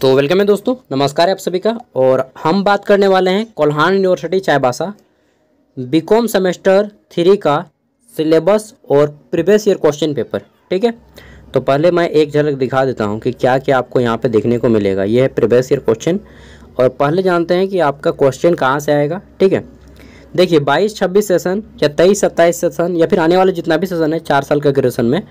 तो वेलकम है दोस्तों नमस्कार आप सभी का और हम बात करने वाले हैं Kolhan university Chaibasa BCom semester three का सिलेबस और प्रीवियस ईयर क्वेश्चन पेपर ठीक है तो पहले मैं एक झलक दिखा देता हूँ कि क्या क्या आपको यहाँ पे देखने को मिलेगा ये है प्रीवियस ईयर क्वेश्चन और पहले जानते हैं कि आपका क्वेश्चन कहाँ से आएगा ठीक है देखिए बाईस छब्बीस सेशन या तेईस सत्ताईस सेशन या फिर आने वाले जितना भी सेशन है चार साल का ग्रेजुएसन में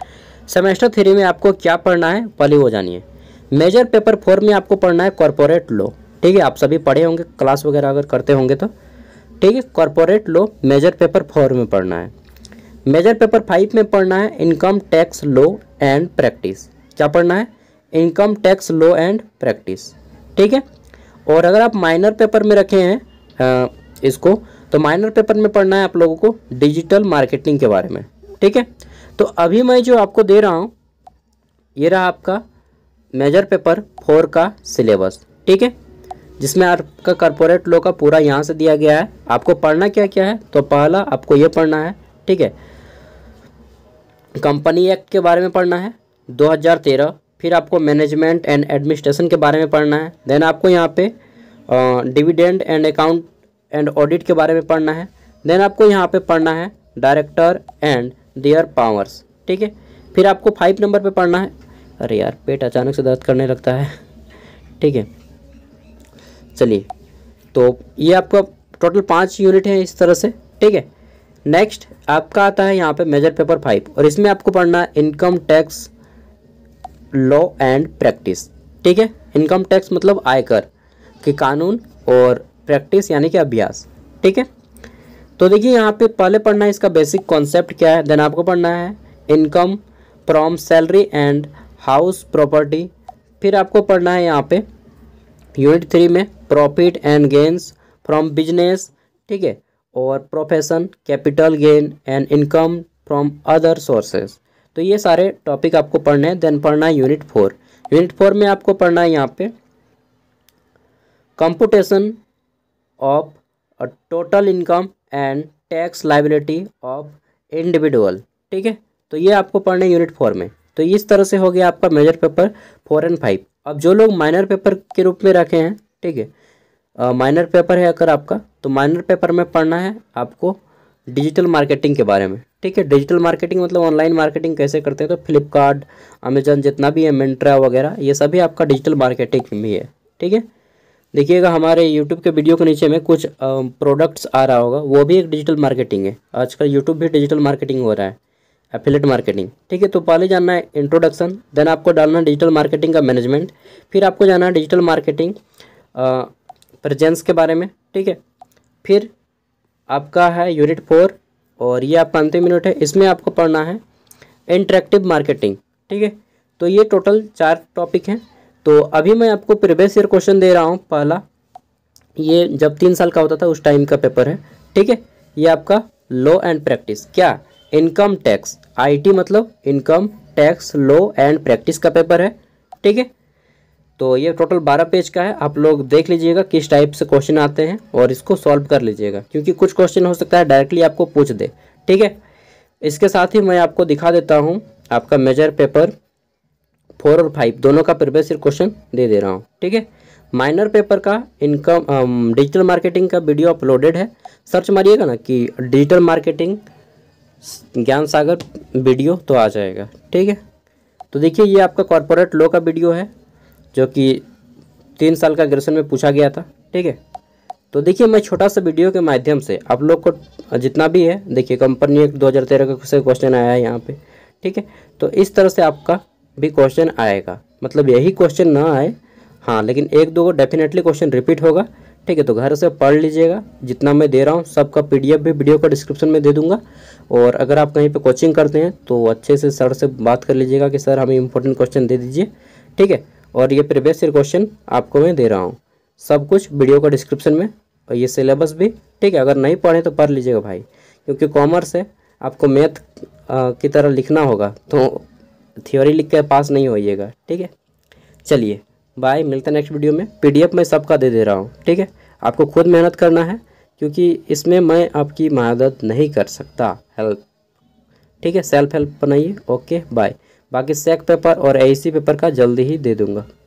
सेमेस्टर थ्री में आपको क्या पढ़ना है पहले वो जानिए मेजर पेपर फोर में आपको पढ़ना है कॉरपोरेट लॉ ठीक है आप सभी पढ़े होंगे क्लास वगैरह अगर करते होंगे तो ठीक है corporate law major paper four में पढ़ना है मेजर पेपर फाइव में पढ़ना है income tax law and practice क्या पढ़ना है income tax law and practice ठीक है और अगर आप माइनर पेपर में रखे हैं आ, इसको तो माइनर पेपर में पढ़ना है आप लोगों को डिजिटल मार्केटिंग के बारे में ठीक है तो अभी मैं जो आपको दे रहा हूँ ये रहा आपका मेजर पेपर फोर का सिलेबस ठीक है जिसमें आपका कॉरपोरेट लॉ का पूरा यहाँ से दिया गया है आपको पढ़ना क्या क्या है तो पहला आपको ये पढ़ना है ठीक है कंपनी एक्ट के बारे में पढ़ना है 2013 फिर आपको मैनेजमेंट एंड एडमिनिस्ट्रेशन के बारे में पढ़ना है देन आपको यहाँ पे dividend and account and audit के बारे में पढ़ना है देन आपको यहाँ पे पढ़ना है डायरेक्टर एंड देयर पावर्स ठीक है फिर आपको फाइव नंबर पे पढ़ना है अरे यार पेट अचानक से दर्द करने लगता है ठीक है चलिए तो ये आपका टोटल पाँच यूनिट है इस तरह से ठीक है नेक्स्ट आपका आता है यहाँ पे मेजर पेपर फाइव और इसमें आपको पढ़ना है income tax law and practice ठीक है इनकम टैक्स मतलब आयकर के कानून और प्रैक्टिस यानी कि अभ्यास ठीक है तो देखिए यहाँ पे पहले पढ़ना है इसका बेसिक कॉन्सेप्ट क्या है देन आपको पढ़ना है income from salary and house property फिर आपको पढ़ना है यहाँ पे यूनिट थ्री में profit and gains from business ठीक है और profession capital gain and income from other sources तो ये सारे टॉपिक आपको पढ़ने हैं देन पढ़ना है यूनिट फोर यूनिट फोर में आपको पढ़ना है यहाँ पे computation of total income and tax liability of individual ठीक है तो ये आपको पढ़ना है यूनिट फोर में तो इस तरह से हो गया आपका major paper four and five अब जो लोग माइनर पेपर के रूप में रखे हैं ठीक है माइनर पेपर है अगर आपका तो माइनर पेपर में पढ़ना है आपको डिजिटल मार्केटिंग के बारे में ठीक है डिजिटल मार्केटिंग मतलब ऑनलाइन मार्केटिंग कैसे करते हैं तो फ्लिपकार्ट अमेजन जितना भी है मिंट्रा वगैरह ये सभी आपका डिजिटल मार्केटिंग भी है ठीक है देखिएगा हमारे यूट्यूब के वीडियो के नीचे में कुछ प्रोडक्ट्स आ रहा होगा वो भी एक डिजिटल मार्केटिंग है आजकल यूट्यूब भी डिजिटल मार्केटिंग हो रहा है एफिलेट मार्केटिंग ठीक है तो पहले जानना है इंट्रोडक्शन देन आपको डालना है डिजिटल मार्केटिंग का मैनेजमेंट फिर आपको जाना है डिजिटल मार्केटिंग प्रजेंस के बारे में ठीक है फिर आपका है यूनिट फोर और ये आपका अंतिम यूनिट है इसमें आपको पढ़ना है इंट्रैक्टिव मार्केटिंग ठीक है तो ये टोटल चार टॉपिक हैं तो अभी मैं आपको प्रीवियस ईयर क्वेश्चन दे रहा हूँ पहला ये जब तीन साल का होता था उस टाइम का पेपर है ठीक है ये आपका लॉ एंड प्रैक्टिस क्या इनकम टैक्स आईटी मतलब income tax law and practice का पेपर है ठीक है तो ये टोटल बारह पेज का है आप लोग देख लीजिएगा किस टाइप से क्वेश्चन आते हैं और इसको सॉल्व कर लीजिएगा क्योंकि कुछ क्वेश्चन हो सकता है डायरेक्टली आपको पूछ दे ठीक है इसके साथ ही मैं आपको दिखा देता हूँ आपका मेजर पेपर फोर और फाइव दोनों का सिर्फ क्वेश्चन दे दे रहा हूँ ठीक है माइनर पेपर का इनकम डिजिटल मार्केटिंग का वीडियो अपलोडेड है सर्च मारिएगा ना कि डिजिटल मार्केटिंग ज्ञान सागर वीडियो तो आ जाएगा ठीक है तो देखिए ये आपका कॉरपोरेट लॉ का वीडियो है जो कि तीन साल का ग्रेजुएशन में पूछा गया था ठीक है तो देखिए मैं छोटा सा वीडियो के माध्यम से आप लोग को जितना भी है देखिए कंपनी एक तेरह का से क्वेश्चन आया है यहाँ पे ठीक है तो इस तरह से आपका भी क्वेश्चन आएगा मतलब यही क्वेश्चन ना आए हाँ लेकिन एक दो डेफिनेटली क्वेश्चन रिपीट होगा ठीक है तो घर से पढ़ लीजिएगा जितना मैं दे रहा हूँ सबका पी एफ भी वीडियो का डिस्क्रिप्शन में दे दूंगा और अगर आप कहीं पे कोचिंग करते हैं तो अच्छे से सर से बात कर लीजिएगा कि सर हमें इंपॉर्टेंट क्वेश्चन दे दीजिए ठीक है और ये प्रीवियस ईयर क्वेश्चन आपको मैं दे रहा हूँ सब कुछ वीडियो का डिस्क्रिप्शन में और ये सिलेबस भी ठीक है अगर नहीं पढ़े तो पढ़ लीजिएगा भाई क्योंकि कॉमर्स है आपको मैथ की तरह लिखना होगा तो थ्योरी लिख के पास नहीं होइएगा ठीक है चलिए बाय मिलते हैं नेक्स्ट वीडियो में पीडीएफ मैं सबका दे दे रहा हूँ ठीक है आपको खुद मेहनत करना है क्योंकि इसमें मैं आपकी मदद नहीं कर सकता हेल्प ठीक है सेल्फ हेल्प बनाइए ओके बाय बाकी सेक पेपर और ए पेपर का जल्दी ही दे दूँगा